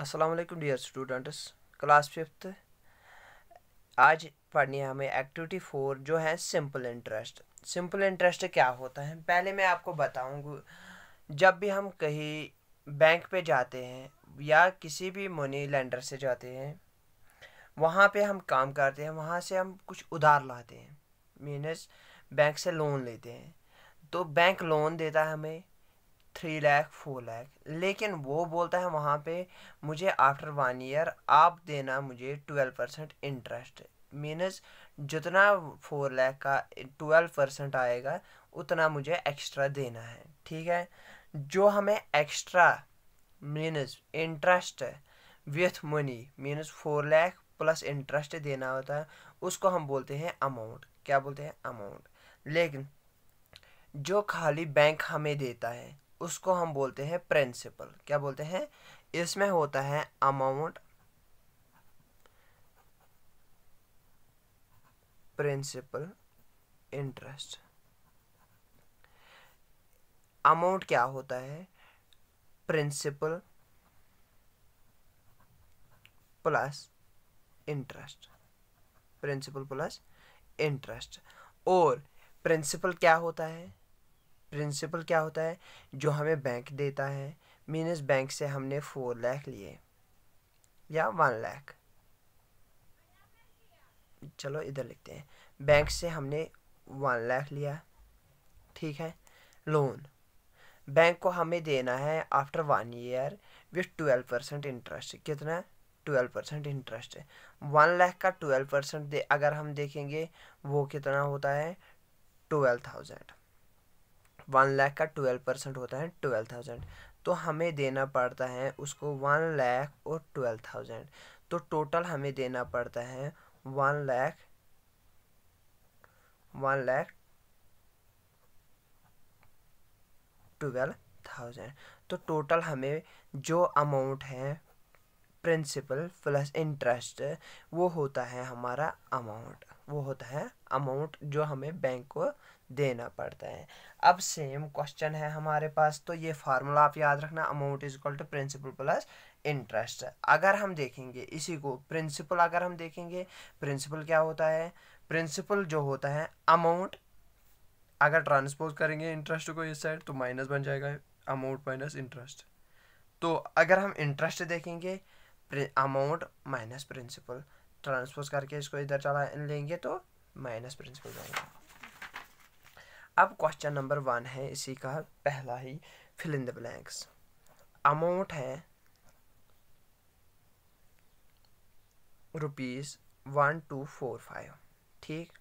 Aslam dear students class fifth आज पढ़नी है हमें एक्टिविटी फोर जो है सिंपल इंटरेस्ट सिंपल इंटरेस्ट क्या होता है पहले मैं आपको बताऊँगी जब भी हम कहीं बैंक पे जाते हैं या किसी भी मनी लेंडर से जाते हैं वहाँ पे हम काम करते हैं वहाँ से हम कुछ उधार लाते हैं मीनस बैंक से लोन लेते हैं तो बैंक लोन देता है हमें थ्री लैख फोर लैख लेकिन वो बोलता है वहाँ पे मुझे आफ्टर वन ईयर आप देना मुझे ट्वेल्व परसेंट इंटरेस्ट मीनस जितना फोर लैख का ट्वेल्व परसेंट आएगा उतना मुझे एक्स्ट्रा देना है ठीक है जो हमें extra means interest with money means four lakh plus interest देना होता है उसको हम बोलते हैं अमाउंट क्या बोलते हैं अमाउंट लेकिन जो खाली बैंक हमें देता है उसको हम बोलते हैं प्रिंसिपल क्या बोलते हैं इसमें होता है अमाउंट प्रिंसिपल इंटरेस्ट अमाउंट क्या होता है principal plus interest principal plus interest और प्रिंसिपल क्या होता है प्रिंसिपल क्या होता है जो हमें बैंक देता है मीनस बैंक से हमने फोर लाख लिए या वन लाख चलो इधर लिखते हैं बैंक से हमने वन लाख लिया ठीक है लोन बैंक को हमें देना है after one year with twelve percent interest कितना ट्वेल्व परसेंट इंटरेस्ट है वन लाख का ट्वेल्व परसेंट अगर हम देखेंगे वो कितना होता है ट्वेल्व थाउजेंड वन लैख का ट्वेल्व परसेंट होता है ट्वेल्व थाउजेंड तो हमें देना पड़ता है उसको वन लैख और ट्वेल्व थाउजेंड तो टोटल हमें देना पड़ता है one lakh one lakh twelve thousand तो टोटल हमें जो अमाउंट है प्रिंसिपल प्लस इंटरेस्ट वो होता है हमारा अमाउंट वो होता है अमाउंट जो हमें बैंक को देना पड़ता है अब सेम क्वेश्चन है हमारे पास तो ये फार्मूला आप याद रखना amount is equal to principal plus interest अगर हम देखेंगे इसी को प्रिंसिपल अगर हम देखेंगे प्रिंसिपल क्या होता है प्रिंसिपल जो होता है अमाउंट अगर ट्रांसपोज करेंगे इंटरेस्ट को इस साइड तो माइनस बन जाएगा अमाउंट माइनस इंटरेस्ट तो अगर हम इंटरेस्ट देखेंगे अमाउंट माइनस प्रिंसिपल ट्रांसपोज करके इसको इधर चला लेंगे तो माइनस प्रिंसिपल जाएगा अब क्वेश्चन नंबर वन है इसी का पहला ही fill in the blanks amount है rupees one two four five ठीक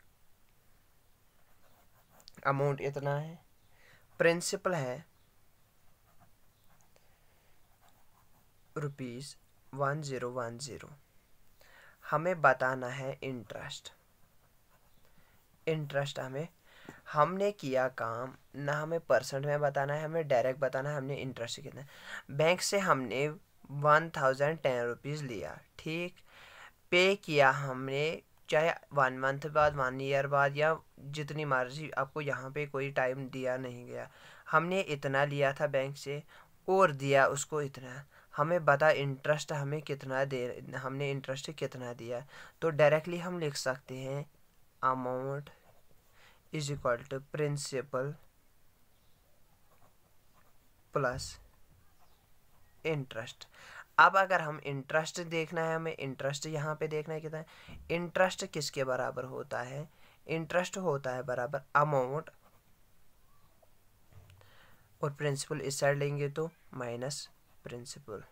अमाउंट इतना है प्रिंसिपल है rupees one zero one zero हमें बताना है इंटरेस्ट इंटरेस्ट हमें हमने किया काम ना हमें परसेंट में बताना है हमें डायरेक्ट बताना है हमने इंटरेस्ट कितना बैंक से हमने वन थाउजेंड टेन रुपीज़ लिया ठीक पे किया हमने चाहे वन मंथ बाद वन ईयर बाद या जितनी मर्जी आपको यहाँ पे कोई टाइम दिया नहीं गया हमने इतना लिया था बैंक से और दिया उसको इतना हमें बता इंटरेस्ट हमें कितना दे हमने इंटरेस्ट कितना दिया तो डायरेक्टली हम लिख सकते हैं amount is equal to principal plus interest अब अगर हम इंटरेस्ट देखना है हमें इंटरेस्ट यहाँ पे देखना है कितना है इंटरेस्ट किसके बराबर होता है इंटरेस्ट होता है बराबर अमाउंट और प्रिंसिपल इस साइड लेंगे तो minus principal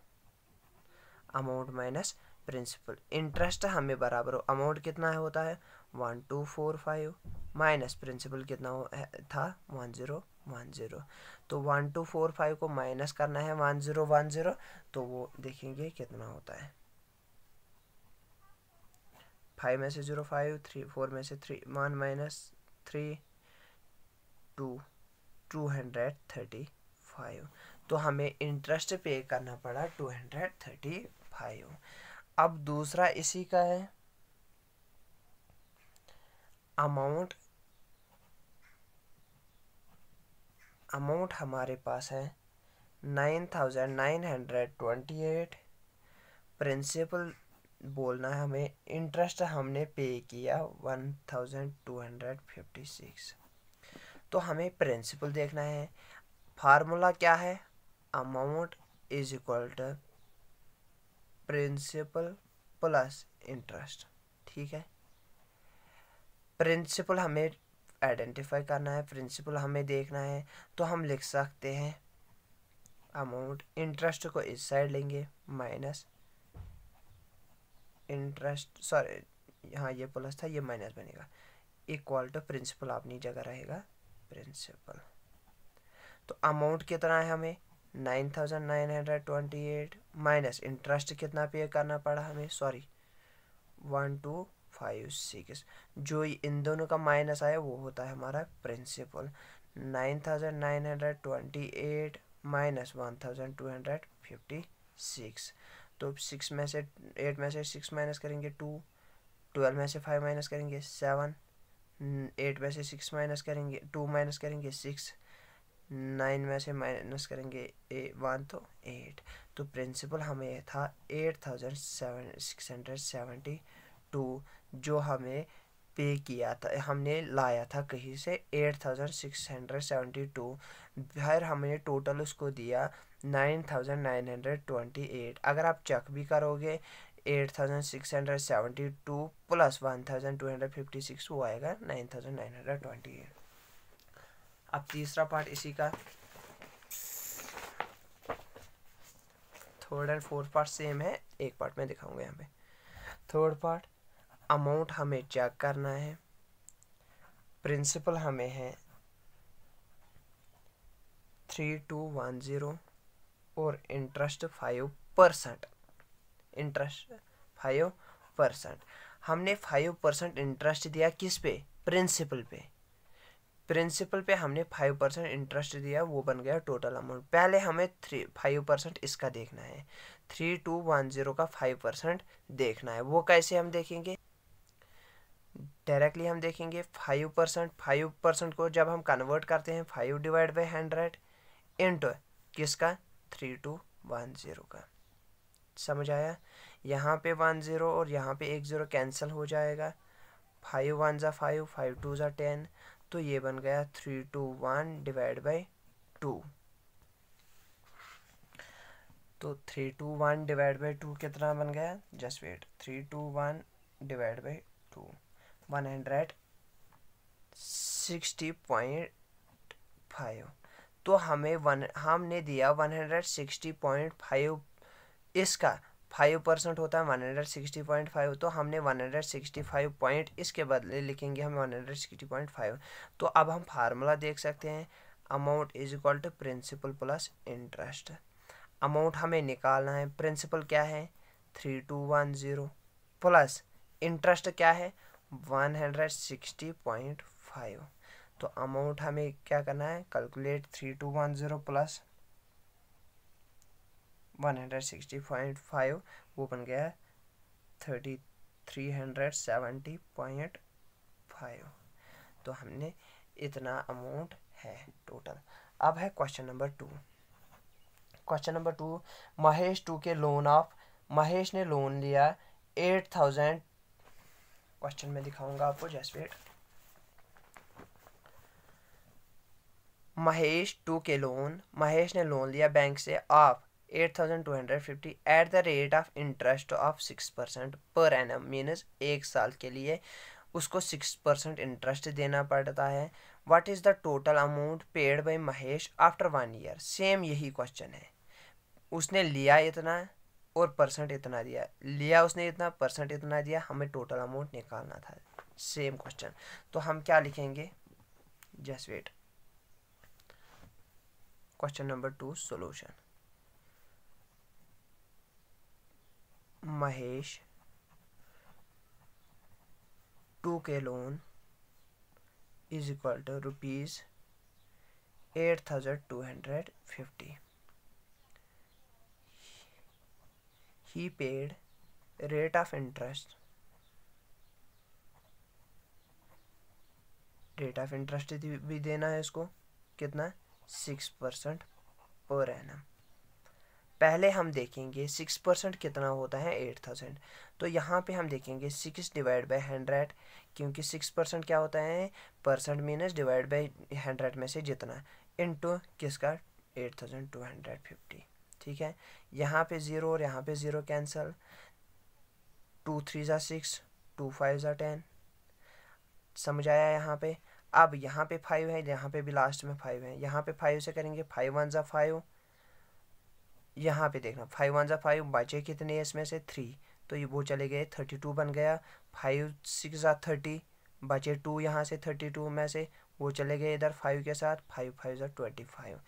amount minus principal interest हमें बराबर अमाउंट कितना है होता है one two four five minus principal कितना था वन ज़ीरो वन ज़ीरो तो वन टू फोर फाइव को माइनस करना है वन ज़ीरो वन ज़ीरो तो वो देखेंगे कितना होता है फाइव में से ज़ीरो फाइव थ्री फोर में से three one minus three two two hundred thirty five तो हमें इंटरेस्ट पे करना पड़ा टू हंड्रेड थर्टी फाइव अब दूसरा इसी का है अमाउंट अमाउंट हमारे पास है nine thousand nine hundred twenty eight principal बोलना है हमें इंटरेस्ट हमने पे किया one thousand two hundred fifty six तो हमें प्रिंसिपल देखना है फार्मूला क्या है amount is equal to principal plus interest ठीक है प्रिंसिपल हमें आइडेंटिफाई करना है प्रिंसिपल हमें देखना है तो हम लिख सकते हैं अमाउंट इंटरेस्ट को इस साइड लेंगे माइनस इंटरेस्ट सॉरी हाँ ये प्लस था ये माइनस बनेगा इक्वल टू प्रिंसिपल अपनी जगह रहेगा प्रिंसिपल तो अमाउंट कितना है हमें nine thousand nine hundred twenty eight minus interest कितना पे करना पड़ा हमें sorry one two five six जो इन दोनों का माइनस आया वो होता है हमारा principal nine thousand nine hundred twenty eight minus one thousand two hundred fifty six तो सिक्स में से एट में से सिक्स माइनस करेंगे टू ट्वेल्व में से फाइव माइनस करेंगे सेवन एट में से सिक्स माइनस करेंगे टू माइनस करेंगे सिक्स नाइन में से माइनस करेंगे ए वन तो एट तो प्रिंसिपल हमें था eight thousand seven six hundred seventy two जो हमें पे किया था हमने लाया था कहीं से eight thousand six hundred seventy two फिर हमने टोटल उसको दिया nine thousand nine hundred twenty eight अगर आप चेक भी करोगे eight thousand six hundred seventy two plus one thousand two hundred fifty six वो आएगा nine thousand nine hundred twenty eight अब तीसरा पार्ट इसी का third and fourth part same है एक पार्ट में दिखाऊंगा यहाँ पे थर्ड पार्ट अमाउंट हमें चेक करना है प्रिंसिपल हमें है थ्री टू वन ज़ीरो और interest five percent interest five percent हमने फाइव परसेंट इंटरेस्ट दिया किस पे प्रिंसिपल पे प्रिंसिपल पे हमने फाइव परसेंट इंटरेस्ट दिया वो बन गया टोटल अमाउंट पहले हमें थ्री फाइव परसेंट इसका देखना है थ्री टू वन ज़ीरो का फाइव परसेंट देखना है वो कैसे हम देखेंगे डायरेक्टली हम देखेंगे फाइव परसेंट फाइव परसेंट को जब हम कन्वर्ट करते हैं five divide by hundred into किसका थ्री टू वन ज़ीरो का समझ आया यहाँ पे वन ज़ीरो और यहाँ पे एक ज़ीरो कैंसिल हो जाएगा फाइव वन ज़ा फाइव फाइव टू ज़ा टेन तो ये बन गया three two one divide by two तो three two one divide by two कितना बन गया just wait three two one divide by two one hundred sixty point five तो हमें वन हमने दिया one hundred sixty point five इसका five percent होता है one hundred sixty point five तो हमने one hundred sixty five point इसके बदले लिखेंगे हम one hundred sixty point five तो अब हम फार्मूला देख सकते हैं amount is equal to principal plus interest amount हमें निकालना है प्रिंसिपल क्या है three two one zero plus interest क्या है one hundred sixty point five तो अमाउंट हमें क्या करना है calculate three two one zero plus one hundred sixty point five वो बन गया thirty three hundred seventy point five तो हमने इतना अमाउंट है टोटल अब है question number two question number two Mahesh took loan of Mahesh ने लोन लिया एट थाउजेंड क्वेश्चन में दिखाऊंगा आपको just wait Mahesh took loan Mahesh ने लोन लिया बैंक से आप eight thousand two hundred fifty at the rate of interest of six percent per annum means एक साल के लिए उसको सिक्स परसेंट इंटरेस्ट देना पड़ता है what is the total amount paid by Mahesh after one year same यही question है उसने लिया इतना और परसेंट इतना दिया लिया उसने इतना परसेंट इतना दिया हमें टोटल अमाउंट निकालना था सेम क्वेश्चन तो हम क्या लिखेंगे just wait question number two solution Mahesh took loan is equal to rupees eight thousand two hundred fifty he paid rate of interest rate of interest भी देना है इसको कितना सिक्स परसेंट पर एनम पहले हम देखेंगे सिक्स परसेंट कितना होता है एट थाउजेंड तो यहाँ पे हम देखेंगे सिक्स डिवाइड बाई हंड्रेड क्योंकि सिक्स परसेंट क्या होता है percent means divide by hundred में से जितना इनटू किसका eight thousand two hundred fifty ठीक है यहाँ पे ज़ीरो और यहाँ पे ज़ीरो कैंसिल टू थ्री ज़ा सिक्स टू फाइव ज़ा टेन समझ आया यहाँ पे अब यहाँ पे फाइव है यहाँ पे भी लास्ट में फाइव है यहाँ पे फाइव से करेंगे फाइव वन ज़ा फाइव यहाँ पे देखना फाइव वन ज़ा फाइव बचे कितने इसमें से थ्री तो ये वो चले गए थर्टी टू बन गया फाइव सिक्स ज़ा थर्टी बचे टू यहाँ से थर्टी टू में से वो चले गए इधर फाइव के साथ फाइव फाइव ज़ा ट्वेंटी फाइव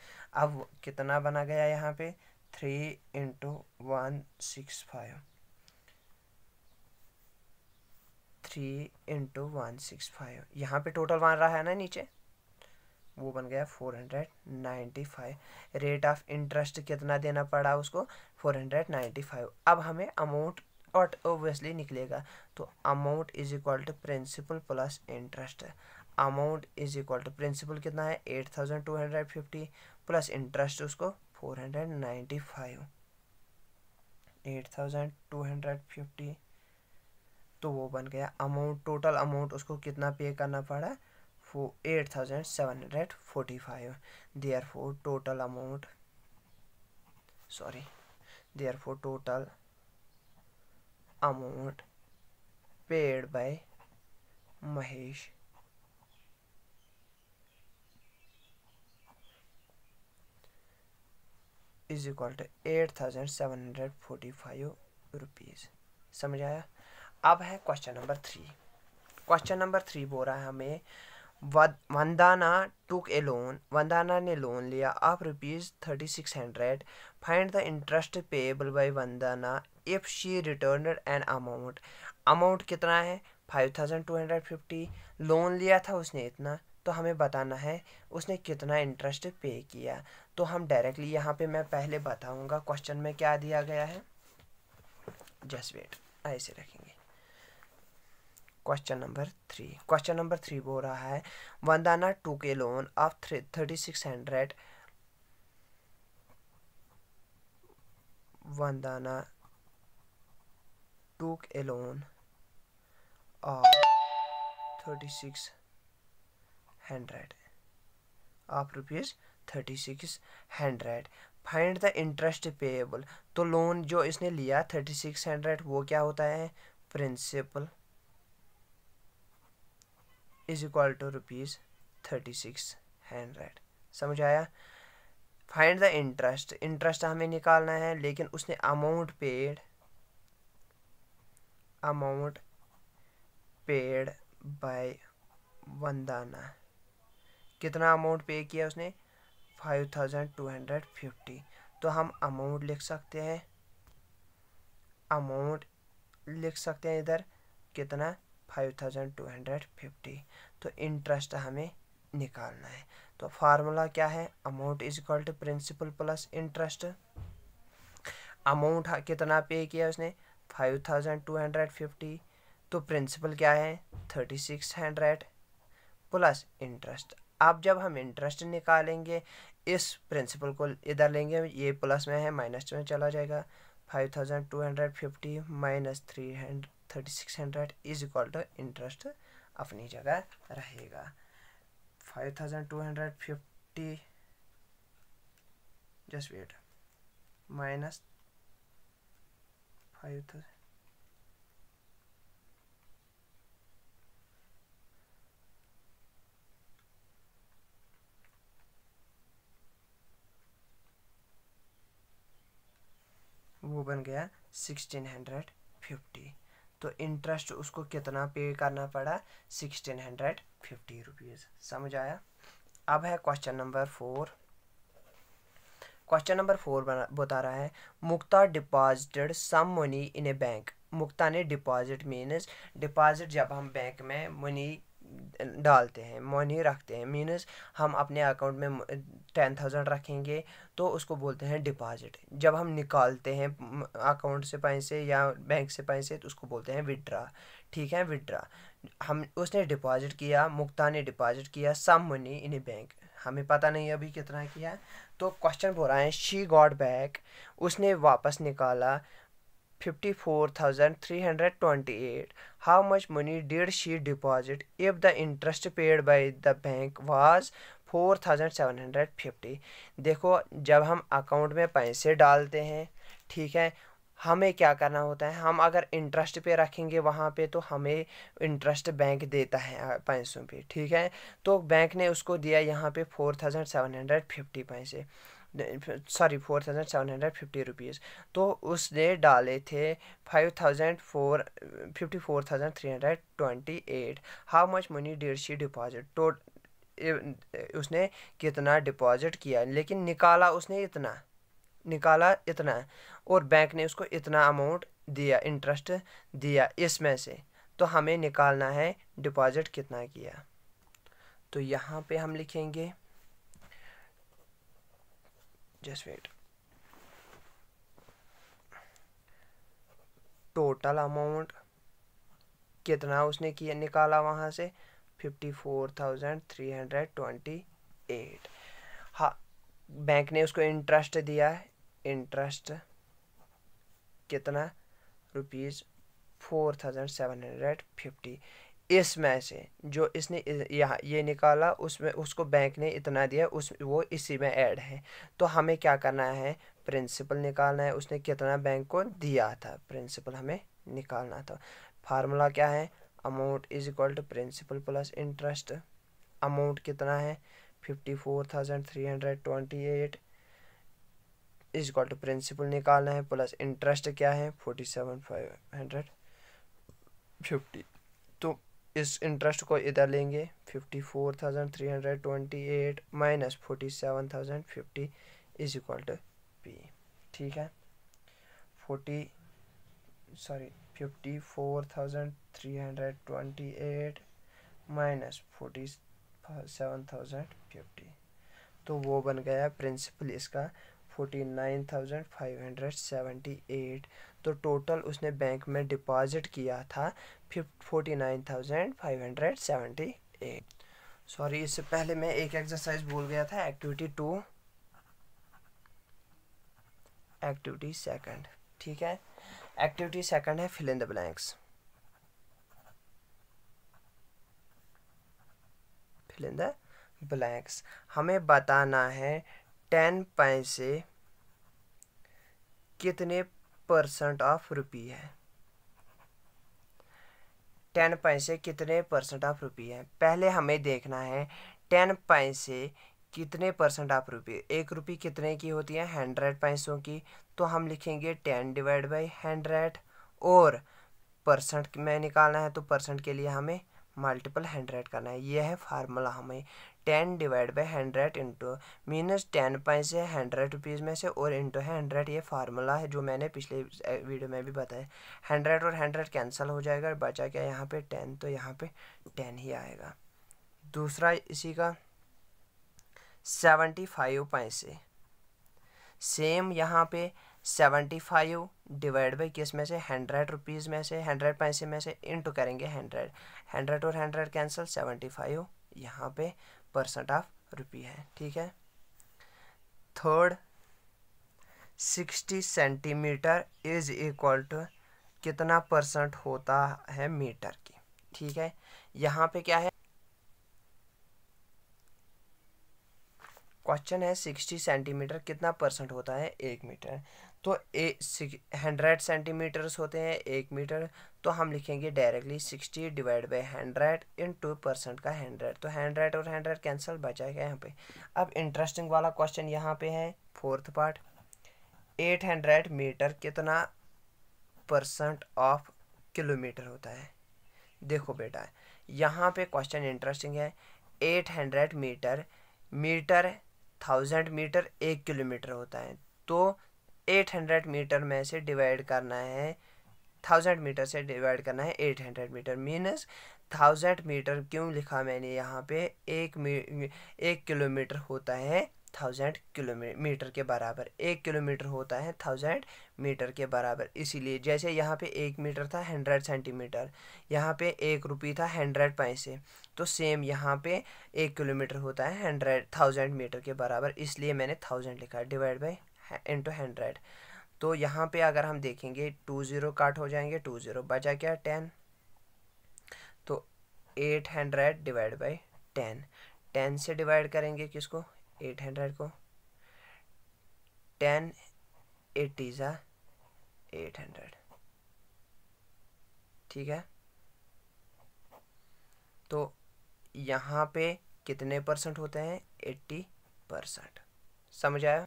अब कितना बना गया यहाँ पे three into one six five three into one six five यहाँ पे टोटल वन रहा है ना नीचे वो बन गया four hundred ninety five rate of interest कितना देना पड़ा उसको फोर हंड्रेड नाइन्टी फाइव अब हमें अमाउंट ऑट ओबियसली निकलेगा तो amount is equal to principal plus interest amount is equal to principal कितना है eight thousand two hundred fifty plus interest उसको four hundred ninety five eight thousand two hundred fifty तो वो बन गया amount total amount उसको कितना pay करना पड़ा फो eight thousand seven hundred forty five therefore total amount sorry therefore total amount paid by Mahesh is equal to eight thousand seven hundred forty five rupees समझ आया अब है question number three question number three बोल रहा है हमें वंदाना टुक ए loan वंदाना ने loan लिया आप rupees thirty six hundred find the interest payable by Vandana if she return an amount amount कितना है five thousand two hundred fifty loan लिया था उसने इतना तो हमें बताना है उसने कितना इंटरेस्ट पे किया तो हम डायरेक्टली यहाँ पे मैं पहले बताऊँगा क्वेश्चन में क्या दिया गया है जस्ट वेट ऐसे रखेंगे question number three question number three बोल रहा है Vandana took loan of three thirty six hundred Vandana took loan of thirty six hundred आप rupees thirty six hundred find the interest payable तो loan जो इसने लिया थर्टी सिक्स हंड्रेड वो क्या होता है principal is equal to rupees thirty six hundred समझ आया फाइंड द इंटरेस्ट इंटरेस्ट हमें निकालना है लेकिन उसने amount paid amount paid by Vandana कितना अमाउंट पे किया उसने five thousand two hundred fifty तो हम अमाउंट लिख सकते हैं अमाउंट लिख सकते हैं इधर कितना five thousand two hundred fifty तो इंटरेस्ट हमें निकालना है तो फार्मूला क्या है amount is equal to principal plus interest amount कितना पे किया उसने five thousand two hundred fifty तो प्रिंसिपल क्या है thirty six hundred plus interest अब जब हम इंटरेस्ट निकालेंगे इस प्रिंसिपल को इधर लेंगे ये प्लस में है माइनस में चला जाएगा five thousand two hundred fifty minus three hundred thirty six hundred is equal to interest अपनी जगह रहेगा five thousand two hundred fifty just wait minus five thousand वो बन गया सिक्सटीन हंड्रेड फिफ्टी तो इंटरेस्ट उसको कितना पे करना पड़ा सिक्सटीन हंड्रेड फिफ्टी रुपीज़ समझ आया अब है question number four question number four बता रहा है Mukta deposited some money in a bank Mukta ने डिपॉजिट मीन्स डिपॉजिट जब हम बैंक में मनी डालते हैं मनी रखते हैं मीनस हम अपने अकाउंट में टेन थाउजेंड रखेंगे तो उसको बोलते हैं डिपॉजिट जब हम निकालते हैं अकाउंट से पैसे या बैंक से पैसे तो उसको बोलते हैं विड्रा ठीक है विड्रा हम उसने डिपॉजिट किया मुक्ता ने डिपॉजिट किया सम मनी इन बैंक हमें पता नहीं अभी कितना किया तो क्वेश्चन बोल रहा है शी गॉड बैक उसने वापस निकाला 54,328. How much money did she deposit if the interest paid by the bank was 4,750? देखो जब हम अकाउंट में पैसे डालते हैं ठीक है हमें क्या करना होता है हम अगर इंटरेस्ट पे रखेंगे वहाँ पे तो हमें इंटरेस्ट बैंक देता है पैसों पे ठीक है तो बैंक ने उसको दिया यहाँ पे four thousand seven hundred fifty पैसे sorry four thousand seven hundred fifty rupees तो उसने डाले थे five thousand four fifty four thousand three hundred twenty eight how much money did she deposit तो उसने कितना डिपॉजिट किया लेकिन निकाला उसने इतना निकाला इतना और बैंक ने उसको इतना अमाउंट दिया इंटरेस्ट दिया इसमें से तो हमें निकालना है डिपॉजिट कितना किया तो यहाँ पे हम लिखेंगे जस्ट वेट टोटल अमाउंट कितना उसने किया निकाला वहाँ से fifty four thousand three hundred twenty eight हाँ बैंक ने उसको इंटरेस्ट दिया है इंटरेस्ट कितना rupees four thousand seven hundred fifty इसमें से जो इसने यहाँ ये निकाला उसमें उसको बैंक ने इतना दिया उस वो इसी में ऐड है तो हमें क्या करना है प्रिंसिपल निकालना है उसने कितना बैंक को दिया था प्रिंसिपल हमें निकालना था फार्मूला क्या है amount is equal to principal plus interest amount कितना है fifty four thousand three hundred twenty eight is equal to principal निकालना है प्लस इंटरेस्ट क्या है forty seven five hundred fifty तो इस इंटरेस्ट को इधर लेंगे fifty four thousand three hundred twenty eight minus forty seven thousand fifty is equal to P ठीक है forty sorry fifty four thousand three hundred twenty eight minus forty seven thousand fifty तो वो बन गया principal इसका forty nine thousand five hundred seventy eight तो total उसने bank में डिपॉजिट किया था forty nine thousand five hundred seventy eight sorry इससे पहले मैं एक एक्सरसाइज भूल गया था एक्टिविटी टू एक्टिविटी सेकंड ठीक है एक्टिविटी सेकंड है fill in the blanks fill in the blanks हमें बताना है टेन पैसे कितने परसेंट ऑफ रुपी है टेन पैसे कितने परसेंट ऑफ रुपी है पहले हमें देखना है टेन पैसे कितने परसेंट ऑफ रुपी एक रुपी कितने की होती है हंड्रेड पैसों की तो हम लिखेंगे टेन डिवाइड बाई हंड्रेड और परसेंट में निकालना है तो परसेंट के लिए हमें मल्टीपल हंड्रेड करना है यह है फार्मूला हमें ten divide by hundred into means ten पाई से हंड्रेड रुपीज़ में से और इंटू है हंड्रेड ये फार्मूला है जो मैंने पिछले वीडियो में भी बताया हंड्रेड और हंड्रेड कैंसिल हो जाएगा बचा क्या यहाँ पे टेन तो यहाँ पे टेन ही आएगा दूसरा इसी का सेवेंटी फाइव पाई से सेम यहाँ पे सेवेंटी फाइव डिवाइड बाई किस में से हंड्रेड रुपीज़ में से हंड्रेड पैसे में से इंटू करेंगे हंड्रेड हंड्रेड और हंड्रेड कैंसिल सेवेंटी फाइव यहाँ पे परसेंट ऑफ रुपी है ठीक है third sixty centimetre is equal to कितना परसेंट होता है मीटर की ठीक है यहाँ पे क्या है क्वेश्चन है सिक्सटी सेंटीमीटर कितना परसेंट होता है एक मीटर तो ए हंड्रेड सेंटीमीटर्स होते हैं एक मीटर तो हम लिखेंगे directly sixty divide by hundred into percent का हंड्रेड तो हंड्रेड और हंड्रेड कैंसिल बचाएगा यहाँ पे अब इंटरेस्टिंग वाला क्वेश्चन यहाँ पे है fourth part eight hundred metre कितना परसेंट ऑफ किलोमीटर होता है देखो बेटा यहाँ पे क्वेश्चन इंटरेस्टिंग है eight hundred metre metre thousand metre एक किलोमीटर होता है तो एट हंड्रेड मीटर में से डिवाइड करना है थाउजेंड मीटर से डिवाइड करना है eight hundred metre means thousand metre क्यों लिखा मैंने यहाँ पे एक मी एक किलोमीटर होता है थाउजेंड किलोमीटर के बराबर एक किलोमीटर होता है थाउजेंड मीटर के बराबर इसीलिए जैसे यहाँ पे एक मीटर था हंड्रेड सेंटीमीटर यहाँ पे एक रुपी था हंड्रेड पैसे तो सेम यहाँ पे एक किलोमीटर होता है हंड्रेड थाउजेंड मीटर के बराबर इसलिए मैंने थाउजेंड लिखा डिवाइड बाई इंटू हंड्रेड तो यहाँ पे अगर हम देखेंगे टू ज़ीरो काट हो जाएंगे टू ज़ीरो बचा क्या टेन तो eight hundred divide by ten ten से डिवाइड करेंगे किसको एट हंड्रेड को टेन एटी ज़ा एट हंड्रेड ठीक है तो यहाँ पे कितने परसेंट होते हैं एट्टी परसेंट समझ आया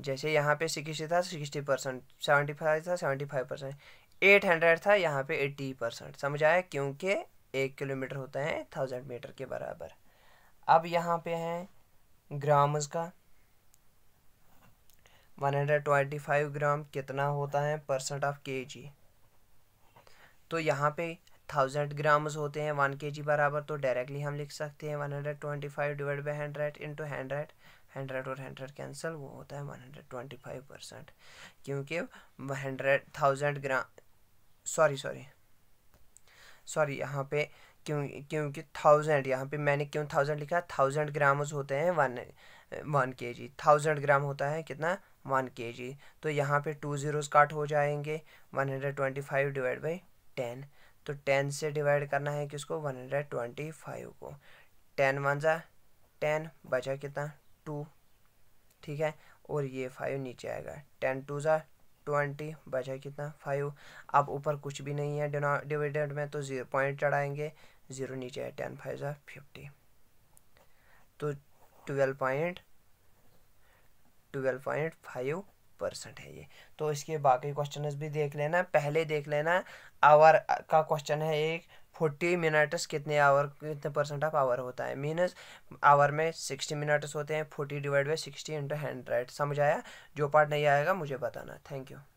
जैसे यहाँ पे सिक्सटी था सिक्सटी परसेंट सेवेंटी फाइव था seventy five percent eight hundred था यहाँ पे एट्टी परसेंट समझ आया क्योंकि एक किलोमीटर होता है थाउजेंड मीटर के बराबर अब यहाँ पे है ग्राम्स का one hundred twenty five gram कितना होता है परसेंट ऑफ के जी तो यहाँ पे थाउजेंड ग्राम्स होते हैं वन के जी बराबर तो डायरेक्टली हम लिख सकते हैं one hundred twenty five divide by hundred into hundred hundred और हंड्रेड कैंसिल वो होता है one hundred twenty five percent क्योंकि hundred thousand gram sorry sorry sorry यहाँ पे क्यों क्योंकि थाउजेंड यहाँ पे मैंने क्यों थाउजेंड लिखा थाउजेंड ग्राम्स होते हैं वन वन के जी थाउजेंड ग्राम होता है कितना वन के जी तो यहाँ पे टू ज़ीरोज़ काट हो जाएंगे one hundred twenty five divide by ten तो टेन से डिवाइड करना है किसको वन हंड्रेड ट्वेंटी फाइव को टेन वन ज़ा टेन बचा कितना टू ठीक है और ये फाइव नीचे आएगा टेन टू ज़ा ट्वेंटी बचा कितना फाइव अब ऊपर कुछ भी नहीं है डिविडेंड में तो ज़ीरो पॉइंट चढ़ाएंगे ज़ीरो नीचे है टेन फाइव ज़ा फिफ्टी तो twelve point twelve point five percent है ये तो इसके बाकी क्वेश्चन भी देख लेना पहले देख लेना आवर का क्वेश्चन है एक फोर्टी मिनट्स कितने आवर कितने परसेंट ऑफ आवर होता है मीनस आवर में सिक्सटी मिनट्स होते हैं forty divide by sixty into hundred समझ आया जो पार्ट नहीं आएगा मुझे बताना थैंक यू